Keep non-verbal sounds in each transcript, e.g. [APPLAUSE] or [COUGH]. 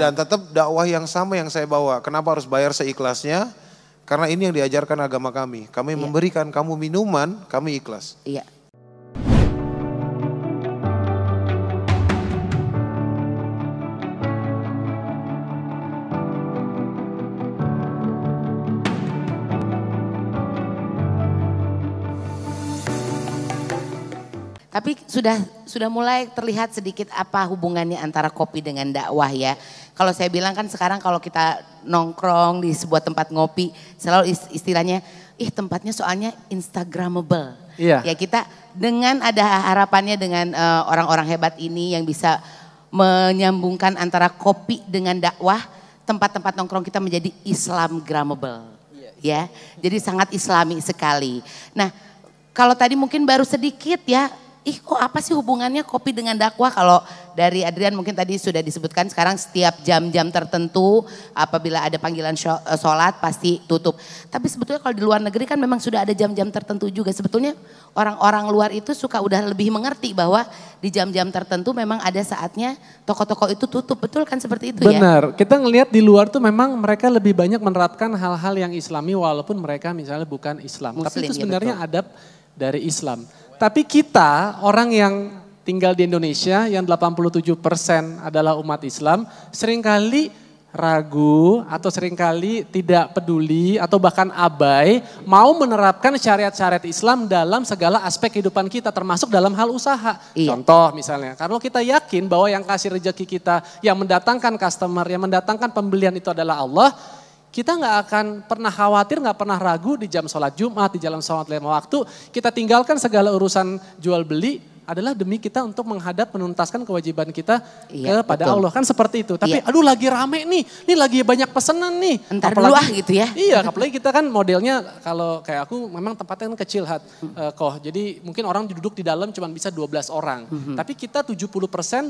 Dan tetap dakwah yang sama yang saya bawa. Kenapa harus bayar seikhlasnya? Karena ini yang diajarkan agama kami. Kami ya. memberikan kamu minuman, kami ikhlas. Iya. Tapi sudah sudah mulai terlihat sedikit apa hubungannya antara kopi dengan dakwah ya. Kalau saya bilang kan sekarang kalau kita nongkrong di sebuah tempat ngopi selalu istilahnya ih tempatnya soalnya instagramable. Iya. Ya kita dengan ada harapannya dengan eh, orang-orang uh, hebat ini yang bisa menyambungkan antara kopi dengan dakwah, tempat-tempat nongkrong kita menjadi Islam grammable. Iya. Ya. Jadi sangat islami sekali. Nah, kalau tadi mungkin baru sedikit ya ih kok apa sih hubungannya kopi dengan dakwah kalau dari Adrian mungkin tadi sudah disebutkan sekarang setiap jam-jam tertentu apabila ada panggilan eh, sholat pasti tutup. Tapi sebetulnya kalau di luar negeri kan memang sudah ada jam-jam tertentu juga. Sebetulnya orang-orang luar itu suka udah lebih mengerti bahwa di jam-jam tertentu memang ada saatnya toko-toko itu tutup. Betul kan seperti itu Benar. ya? Benar. Kita ngelihat di luar tuh memang mereka lebih banyak menerapkan hal-hal yang islami walaupun mereka misalnya bukan Islam. Muslim, Tapi itu ya, sebenarnya ya adab dari Islam. Tapi kita, orang yang tinggal di Indonesia, yang 87% adalah umat Islam, seringkali ragu atau seringkali tidak peduli atau bahkan abai mau menerapkan syariat-syariat Islam dalam segala aspek kehidupan kita termasuk dalam hal usaha. Iya. Contoh misalnya, kalau kita yakin bahwa yang kasih rejeki kita, yang mendatangkan customer, yang mendatangkan pembelian itu adalah Allah, kita nggak akan pernah khawatir, nggak pernah ragu di jam sholat Jumat, di jalan sholat lima waktu. Kita tinggalkan segala urusan jual beli, adalah demi kita untuk menghadap menuntaskan kewajiban kita iya, kepada betul. Allah kan seperti itu. Tapi iya. aduh lagi rame nih, ini lagi banyak pesanan nih. Entar apalagi, dulu ah gitu ya. Iya, apalagi kita kan modelnya kalau kayak aku memang tempatnya kan kecil hat uh, koh. Jadi mungkin orang duduk di dalam cuma bisa 12 orang. Hmm. Tapi kita 70%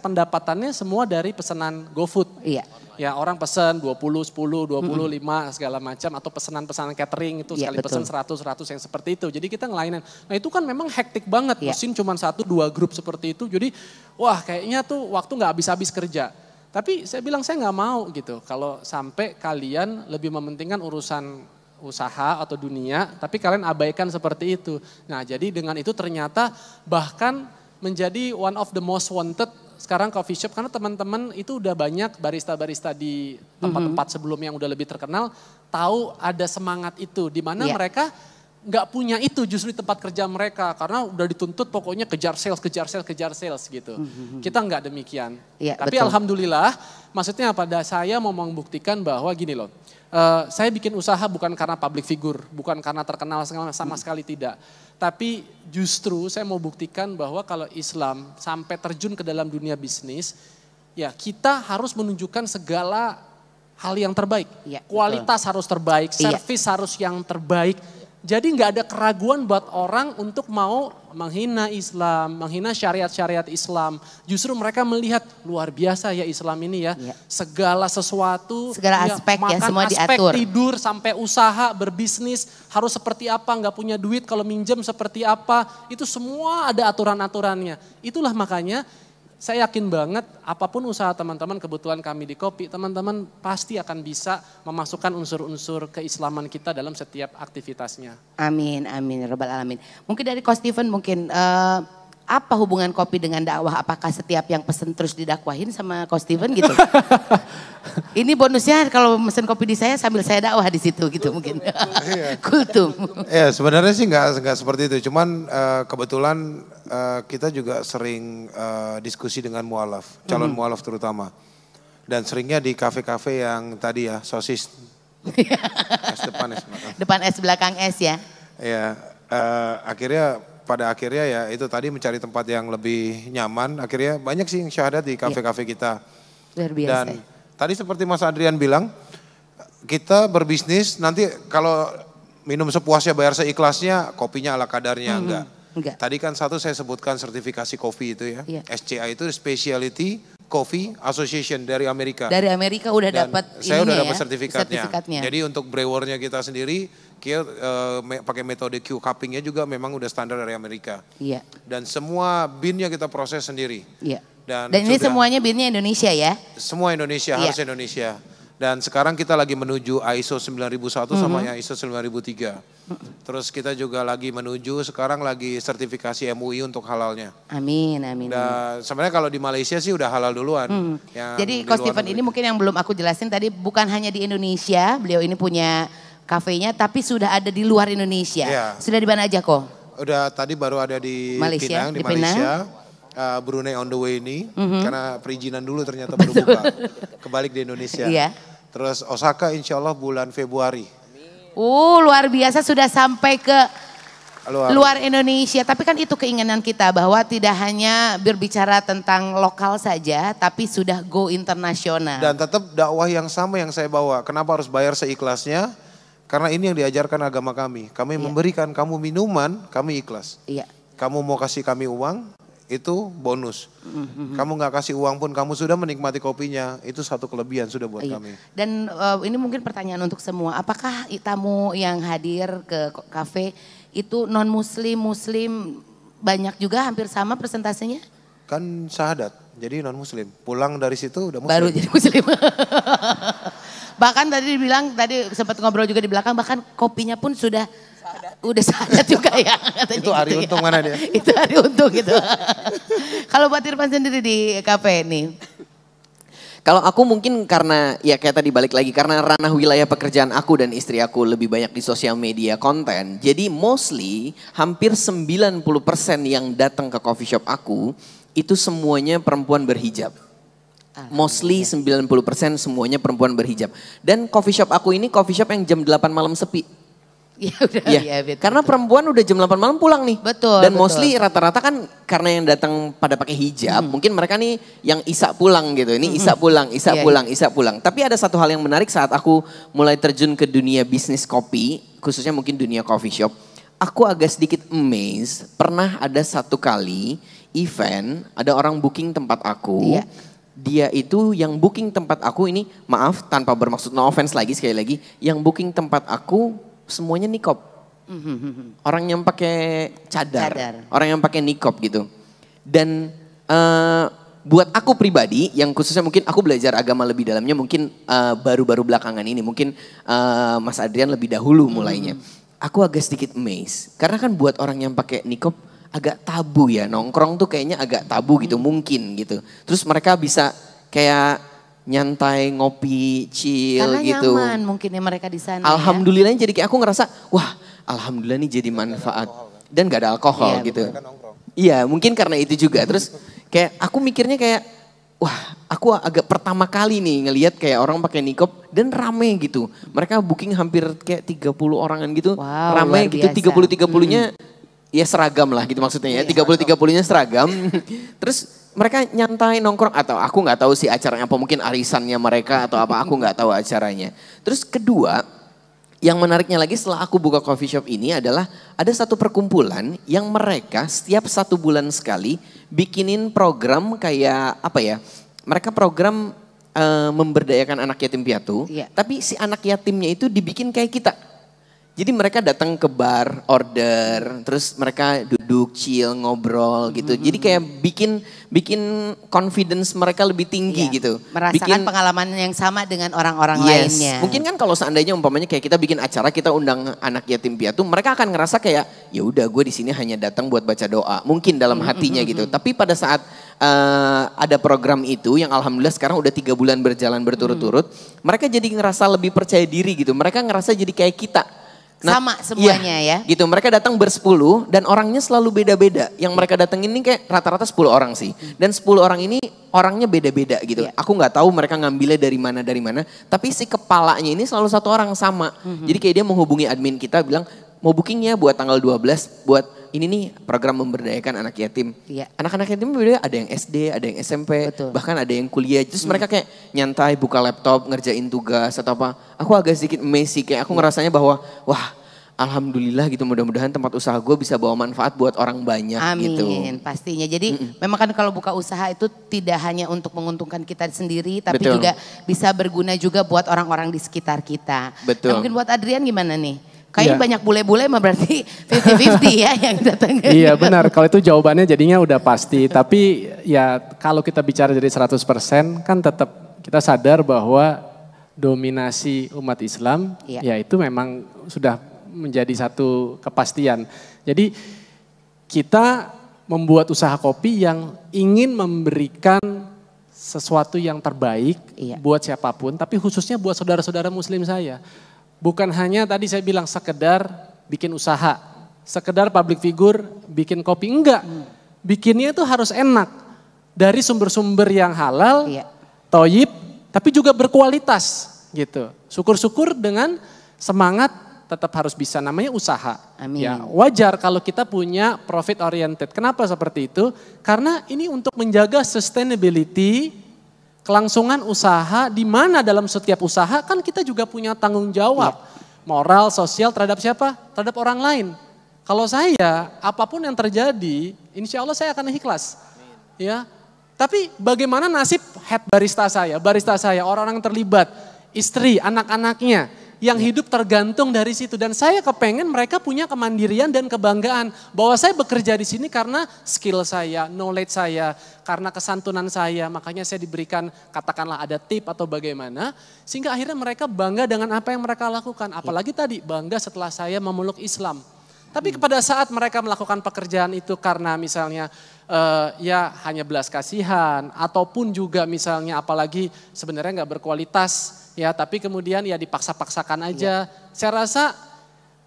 pendapatannya semua dari pesanan GoFood. Iya ya orang pesan 20, 10, 20, mm -hmm. 5 segala macam atau pesanan-pesanan catering itu yeah, sekali betul. pesen 100, 100 yang seperti itu. Jadi kita ngelainin. Nah itu kan memang hektik banget. Yeah. Mesin cuma satu dua dua grup seperti itu. Jadi wah kayaknya tuh waktu nggak habis-habis kerja. Tapi saya bilang saya nggak mau gitu. Kalau sampai kalian lebih mementingkan urusan usaha atau dunia, tapi kalian abaikan seperti itu. Nah jadi dengan itu ternyata bahkan menjadi one of the most wanted sekarang coffee shop karena teman-teman itu udah banyak barista-barista di mhm. tempat-tempat sebelumnya yang udah lebih terkenal tahu ada semangat itu di mana yeah. mereka nggak punya itu justru di tempat kerja mereka karena udah dituntut pokoknya kejar sales kejar sales kejar sales gitu hmm, hmm, hmm. kita nggak demikian ya, tapi betul. alhamdulillah maksudnya pada saya mau membuktikan bahwa gini loh uh, saya bikin usaha bukan karena public figure bukan karena terkenal sama, sama sekali tidak tapi justru saya mau buktikan bahwa kalau Islam sampai terjun ke dalam dunia bisnis ya kita harus menunjukkan segala hal yang terbaik ya, kualitas betul. harus terbaik iya. servis ya. harus yang terbaik jadi nggak ada keraguan buat orang untuk mau menghina Islam, menghina syariat-syariat Islam. Justru mereka melihat luar biasa ya Islam ini ya. ya. Segala sesuatu, segala ya, aspek ya, makan, ya semua aspek diatur. tidur sampai usaha berbisnis harus seperti apa, nggak punya duit kalau minjem seperti apa, itu semua ada aturan-aturannya. Itulah makanya saya yakin banget apapun usaha teman-teman kebutuhan kami di kopi, teman-teman pasti akan bisa memasukkan unsur-unsur keislaman kita dalam setiap aktivitasnya. Amin, amin, ya robbal alamin. Mungkin dari Coach Steven mungkin uh, apa hubungan kopi dengan dakwah? Apakah setiap yang pesen terus didakwahin sama Coach Steven gitu? [LAUGHS] Ini bonusnya kalau mesin kopi di saya sambil saya dakwah di situ gitu mungkin. [LAUGHS] Ya. Kultum. Ya sebenarnya sih nggak nggak seperti itu. Cuman uh, kebetulan uh, kita juga sering uh, diskusi dengan mualaf, calon mm mualaf terutama. Dan seringnya di kafe-kafe yang tadi ya sosis. [LAUGHS] es depan es. Depan es belakang es ya. Ya uh, akhirnya pada akhirnya ya itu tadi mencari tempat yang lebih nyaman. Akhirnya banyak sih yang syahadat di iya. kafe-kafe kita. Luar biasa. Dan ya. Tadi seperti Mas Adrian bilang, kita berbisnis nanti kalau minum sepuasnya bayar seikhlasnya, kopinya ala kadarnya hmm, enggak. Enggak. Tadi kan satu saya sebutkan sertifikasi kopi itu ya. Iya. SCA itu Speciality Coffee Association dari Amerika. Dari Amerika udah dapat Saya udah dapat ya, sertifikatnya. sertifikatnya. Jadi untuk brewernya kita sendiri kita uh, eh, me, pakai metode Q cuppingnya juga memang udah standar dari Amerika. Iya. Dan semua binnya kita proses sendiri. Iya. Dan, dan ini semuanya buildnya Indonesia ya? Semua Indonesia, iya. harus Indonesia. Dan sekarang kita lagi menuju ISO 9001 mm -hmm. sama ISO 9003. Terus kita juga lagi menuju sekarang lagi sertifikasi MUI untuk halalnya. Amin, amin. Dan sebenarnya kalau di Malaysia sih udah halal duluan. Mm. Jadi Coach Steven ini mungkin yang belum aku jelasin tadi bukan hanya di Indonesia, beliau ini punya kafenya tapi sudah ada di luar Indonesia. Yeah. Sudah di mana aja kok? Udah tadi baru ada di Malaysia, Pinang, di, di Malaysia. Pinang uh, Brunei on the way ini mm-hmm. karena perizinan dulu ternyata baru buka. Kebalik di Indonesia. Iya. Terus Osaka insya Allah bulan Februari. Uh luar biasa sudah sampai ke luar. luar Indonesia. Tapi kan itu keinginan kita bahwa tidak hanya berbicara tentang lokal saja, tapi sudah go internasional. Dan tetap dakwah yang sama yang saya bawa. Kenapa harus bayar seikhlasnya? Karena ini yang diajarkan agama kami. Kami iya. memberikan kamu minuman, kami ikhlas. Iya. Kamu mau kasih kami uang, itu bonus. Mm-hmm. Kamu nggak kasih uang pun kamu sudah menikmati kopinya, itu satu kelebihan sudah buat iya. kami. Dan uh, ini mungkin pertanyaan untuk semua, apakah tamu yang hadir ke kafe itu non muslim, muslim banyak juga hampir sama persentasenya? Kan syahadat, jadi non muslim. Pulang dari situ udah muslim. Baru jadi muslim. [LAUGHS] Bahkan tadi dibilang, tadi sempat ngobrol juga di belakang, bahkan kopinya pun sudah Sadat. udah sadat juga ya. [LAUGHS] itu gitu hari gitu Untung mana dia? [LAUGHS] itu hari Untung gitu. Kalau buat Irfan sendiri di kafe ini Kalau aku mungkin karena ya kayak tadi balik lagi karena ranah wilayah pekerjaan aku dan istri aku lebih banyak di sosial media konten. Jadi mostly hampir 90% yang datang ke coffee shop aku itu semuanya perempuan berhijab. Mostly 90% semuanya perempuan berhijab. Dan coffee shop aku ini coffee shop yang jam 8 malam sepi. [LAUGHS] Ya udah. Ya. ya betul, karena betul. perempuan udah jam 8 malam pulang nih. Betul. Dan betul. mostly rata-rata kan karena yang datang pada pakai hijab, hmm. mungkin mereka nih yang isa pulang gitu. Ini isa hmm. pulang, isa hmm. pulang, isak pulang. Tapi ada satu hal yang menarik saat aku mulai terjun ke dunia bisnis kopi, khususnya mungkin dunia coffee shop. Aku agak sedikit amazed, pernah ada satu kali event, ada orang booking tempat aku. Iya dia itu yang booking tempat aku ini maaf tanpa bermaksud no offense lagi sekali lagi yang booking tempat aku semuanya nikop [LAUGHS] orang yang pakai cadar, cadar orang yang pakai nikop gitu dan uh, buat aku pribadi yang khususnya mungkin aku belajar agama lebih dalamnya mungkin eh, baru-baru uh, belakangan ini mungkin uh, Mas Adrian lebih dahulu mulainya hmm. aku agak sedikit amazed karena kan buat orang yang pakai nikop agak tabu ya nongkrong tuh kayaknya agak tabu gitu hmm. mungkin gitu. Terus mereka bisa kayak nyantai ngopi chill Karena gitu. Karena nyaman mungkin ya mereka di sana. Ya. Alhamdulillahnya ya. jadi kayak aku ngerasa wah alhamdulillah nih jadi manfaat dan gak ada alkohol iya, gitu. Iya mungkin karena itu juga. Terus kayak aku mikirnya kayak wah aku agak pertama kali nih ngelihat kayak orang pakai nikop dan rame gitu. Mereka booking hampir kayak 30 orangan gitu. Wow, rame gitu 30 30-nya hmm ya seragam lah gitu maksudnya ya. Iya, tiga puluh tiga puluhnya seragam. [LAUGHS] Terus mereka nyantai nongkrong atau aku nggak tahu sih acaranya apa mungkin arisannya mereka atau apa aku nggak tahu acaranya. Terus kedua yang menariknya lagi setelah aku buka coffee shop ini adalah ada satu perkumpulan yang mereka setiap satu bulan sekali bikinin program kayak apa ya? Mereka program uh, memberdayakan anak yatim piatu, yeah. tapi si anak yatimnya itu dibikin kayak kita jadi mereka datang ke bar, order, terus mereka duduk chill, ngobrol gitu. Jadi mm-hmm. kayak bikin bikin confidence mereka lebih tinggi iya. gitu. Merasakan bikin, pengalaman yang sama dengan orang-orang yes. lainnya. Mungkin kan kalau seandainya umpamanya kayak kita bikin acara, kita undang anak yatim piatu, mereka akan ngerasa kayak ya udah gue di sini hanya datang buat baca doa. Mungkin dalam mm-hmm, hatinya mm-hmm, gitu. Tapi pada saat uh, ada program itu yang alhamdulillah sekarang udah tiga bulan berjalan berturut-turut, hmm mereka jadi ngerasa lebih percaya diri gitu. Mereka ngerasa jadi kayak kita Nah, sama iya, semuanya iya, ya. Gitu, mereka datang bersepuluh dan orangnya selalu beda-beda. Yang mereka datang ini kayak rata-rata 10 orang sih. Hmm. Dan sepuluh orang ini orangnya beda-beda gitu. Yeah. Aku nggak tahu mereka ngambilnya dari mana dari mana, tapi si kepalanya ini selalu satu orang sama. Mm -hmm. Jadi kayak dia menghubungi admin kita bilang mau bookingnya buat tanggal 12 buat ini nih program memberdayakan anak yatim. Iya. Anak-anak yatim beda ada yang SD, ada yang SMP, Betul. bahkan ada yang kuliah. Terus hmm. mereka kayak nyantai buka laptop, ngerjain tugas atau apa. Aku agak sedikit messy kayak aku hmm. ngerasanya bahwa wah Alhamdulillah gitu mudah-mudahan tempat usaha gue bisa bawa manfaat buat orang banyak Amin, gitu. Amin pastinya. Jadi Mm-mm. memang kan kalau buka usaha itu tidak hanya untuk menguntungkan kita sendiri tapi Betul. juga bisa berguna juga buat orang-orang di sekitar kita. Nah, Betul. Nah, mungkin buat Adrian gimana nih? Kayaknya yeah. banyak bule-bule mah berarti 50-50 ya [LAUGHS] yang datang. Iya benar, kalau itu jawabannya jadinya udah pasti. Tapi ya kalau kita bicara dari 100% kan tetap kita sadar bahwa dominasi umat Islam yeah. ya itu memang sudah menjadi satu kepastian. Jadi kita membuat usaha kopi yang ingin memberikan sesuatu yang terbaik iya. buat siapapun, tapi khususnya buat saudara-saudara muslim saya bukan hanya tadi saya bilang sekedar bikin usaha, sekedar public figure bikin kopi enggak. Hmm. Bikinnya itu harus enak dari sumber-sumber yang halal, iya. toyib, tapi juga berkualitas gitu. Syukur-syukur dengan semangat tetap harus bisa namanya usaha. Amin. Ya, wajar kalau kita punya profit oriented. Kenapa seperti itu? Karena ini untuk menjaga sustainability Kelangsungan usaha di mana dalam setiap usaha kan kita juga punya tanggung jawab. Ya. Moral, sosial terhadap siapa? Terhadap orang lain. Kalau saya, apapun yang terjadi, insya Allah saya akan ikhlas. Ya, tapi bagaimana nasib head barista saya, barista saya, orang-orang terlibat, istri, anak-anaknya, yang ya. hidup tergantung dari situ. Dan saya kepengen mereka punya kemandirian dan kebanggaan bahwa saya bekerja di sini karena skill saya, knowledge saya, karena kesantunan saya. Makanya saya diberikan katakanlah ada tip atau bagaimana sehingga akhirnya mereka bangga dengan apa yang mereka lakukan. Ya. Apalagi tadi bangga setelah saya memeluk Islam. Tapi hmm. kepada saat mereka melakukan pekerjaan itu karena misalnya uh, ya hanya belas kasihan ataupun juga misalnya apalagi sebenarnya nggak berkualitas ya tapi kemudian ya dipaksa-paksakan aja. Ya. Saya rasa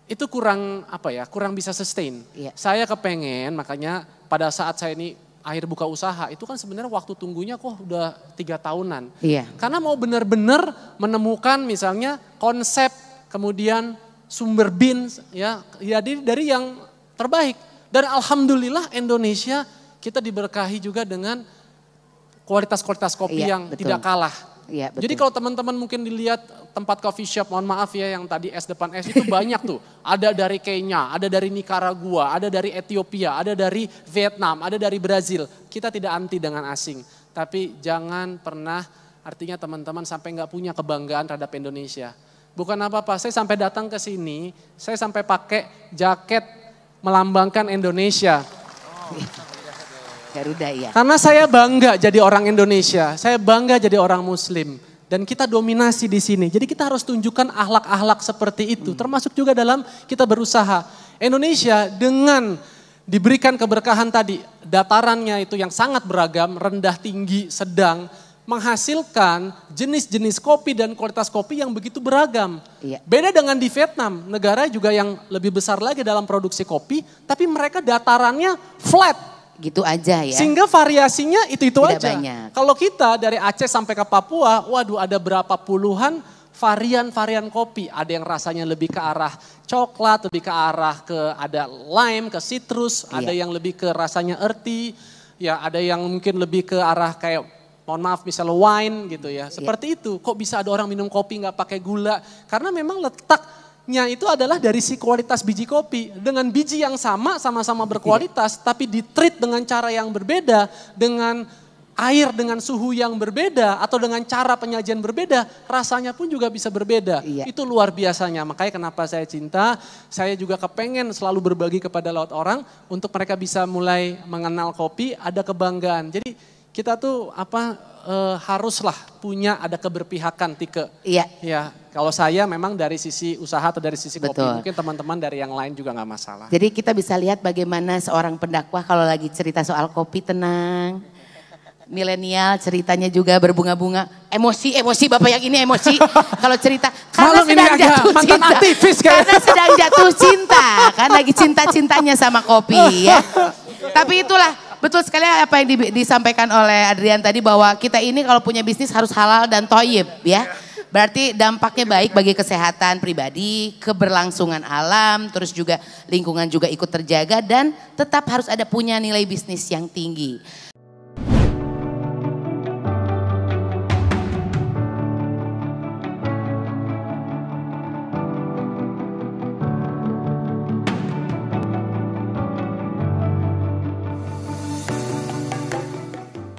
itu kurang apa ya kurang bisa sustain. Ya. Saya kepengen makanya pada saat saya ini akhir buka usaha itu kan sebenarnya waktu tunggunya kok udah tiga tahunan. ya. Karena mau benar-benar menemukan misalnya konsep kemudian sumber bin ya jadi ya, dari yang terbaik dan alhamdulillah Indonesia kita diberkahi juga dengan kualitas-kualitas kopi iya, yang betul. tidak kalah. Iya, betul. Jadi kalau teman-teman mungkin dilihat tempat coffee shop, mohon maaf ya yang tadi S depan S itu banyak tuh. [LAUGHS] Ada dari Kenya, ada dari Nicaragua, ada dari Ethiopia, ada dari Vietnam, ada dari Brazil. Kita tidak anti dengan asing. Tapi jangan pernah artinya teman-teman sampai nggak punya kebanggaan terhadap Indonesia. Bukan apa-apa, saya sampai datang ke sini, saya sampai pakai jaket melambangkan Indonesia. Oh, Garuda ya. Karena saya bangga jadi orang Indonesia, saya bangga jadi orang Muslim dan kita dominasi di sini. Jadi kita harus tunjukkan ahlak-ahlak seperti itu, hmm. termasuk juga dalam kita berusaha. Indonesia dengan diberikan keberkahan tadi, datarannya itu yang sangat beragam, rendah, tinggi, sedang, menghasilkan jenis-jenis kopi dan kualitas kopi yang begitu beragam. Iya. Beda dengan di Vietnam, negara juga yang lebih besar lagi dalam produksi kopi, tapi mereka datarannya flat, gitu aja ya. Sehingga variasinya itu-itu aja. Banyak. Kalau kita dari Aceh sampai ke Papua, waduh ada berapa puluhan varian-varian kopi. Ada yang rasanya lebih ke arah coklat, lebih ke arah ke ada lime, ke citrus, iya. ada yang lebih ke rasanya earthy, ya ada yang mungkin lebih ke arah kayak mohon maaf misalnya wine gitu ya. Iya. Seperti iya. itu. Kok bisa ada orang minum kopi nggak pakai gula? Karena memang letak nya itu adalah dari si kualitas biji kopi. Dengan biji yang sama, sama-sama berkualitas, iya. tapi ditreat dengan cara yang berbeda, dengan air dengan suhu yang berbeda atau dengan cara penyajian berbeda, rasanya pun juga bisa berbeda. Iya. Itu luar biasanya. Makanya kenapa saya cinta, saya juga kepengen selalu berbagi kepada laut orang untuk mereka bisa mulai mengenal kopi, ada kebanggaan. Jadi kita tuh apa uh, haruslah punya ada keberpihakan Tike. Iya. Ya, kalau saya memang dari sisi usaha atau dari sisi Betul. kopi, mungkin teman-teman dari yang lain juga nggak masalah. Jadi kita bisa lihat bagaimana seorang pendakwah kalau lagi cerita soal kopi tenang. Milenial ceritanya juga berbunga-bunga. Emosi, emosi Bapak yang ini emosi. [LAUGHS] kalau cerita karena sedang ini jatuh agak cinta. Aktivis kayak. Karena sedang jatuh cinta, kan lagi cinta-cintanya sama kopi ya. [LAUGHS] Tapi itulah Betul sekali apa yang disampaikan oleh Adrian tadi bahwa kita ini kalau punya bisnis harus halal dan toyib ya. Berarti dampaknya baik bagi kesehatan pribadi, keberlangsungan alam, terus juga lingkungan juga ikut terjaga dan tetap harus ada punya nilai bisnis yang tinggi.